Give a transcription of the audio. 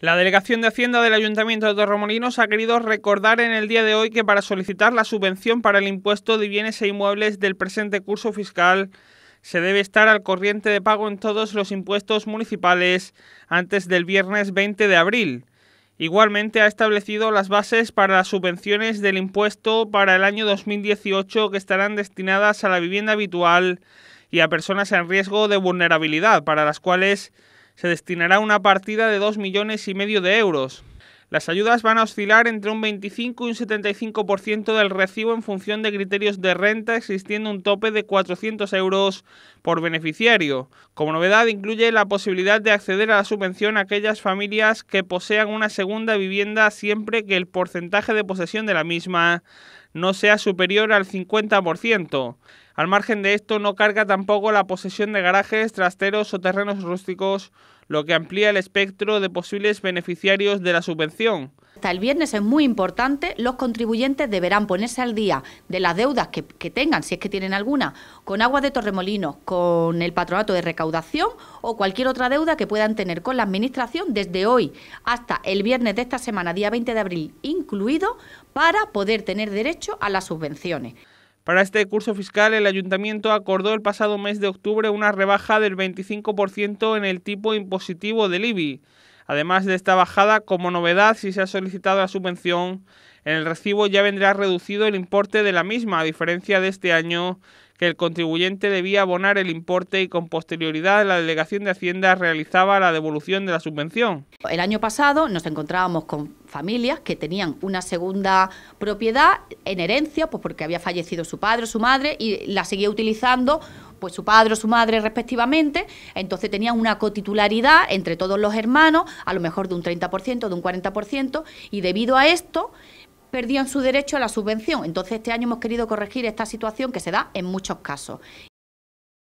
La Delegación de Hacienda del Ayuntamiento de Torremolinos ha querido recordar en el día de hoy que para solicitar la subvención para el impuesto de bienes e inmuebles del presente curso fiscal se debe estar al corriente de pago en todos los impuestos municipales antes del viernes 20 de abril. Igualmente ha establecido las bases para las subvenciones del impuesto para el año 2018 que estarán destinadas a la vivienda habitual y a personas en riesgo de vulnerabilidad, para las cuales se destinará una partida de 2 millones y medio de euros. Las ayudas van a oscilar entre un 25 y un 75% del recibo en función de criterios de renta, existiendo un tope de 400 euros por beneficiario. Como novedad, incluye la posibilidad de acceder a la subvención a aquellas familias que posean una segunda vivienda siempre que el porcentaje de posesión de la misma no sea superior al 50%. Al margen de esto, no carga tampoco la posesión de garajes, trasteros o terrenos rústicos, lo que amplía el espectro de posibles beneficiarios de la subvención. Hasta el viernes es muy importante, los contribuyentes deberán ponerse al día de las deudas que, tengan, si es que tienen alguna, con Agua de Torremolinos, con el Patronato de Recaudación o cualquier otra deuda que puedan tener con la Administración desde hoy hasta el viernes de esta semana, día 20 de abril incluido, para poder tener derecho a las subvenciones. Para este curso fiscal, el ayuntamiento acordó el pasado mes de octubre una rebaja del 25% en el tipo impositivo del IBI. Además de esta bajada, como novedad, si se ha solicitado la subvención en el recibo ya vendrá reducido el importe de la misma, a diferencia de este año que el contribuyente debía abonar el importe y con posterioridad la Delegación de Hacienda realizaba la devolución de la subvención. El año pasado nos encontrábamos con familias que tenían una segunda propiedad en herencia, pues porque había fallecido su padre o su madre y la seguía utilizando pues su padre o su madre respectivamente, entonces tenían una cotitularidad entre todos los hermanos, a lo mejor de un 30%, de un 40%, y debido a esto perdían su derecho a la subvención. Entonces, este año hemos querido corregir esta situación que se da en muchos casos.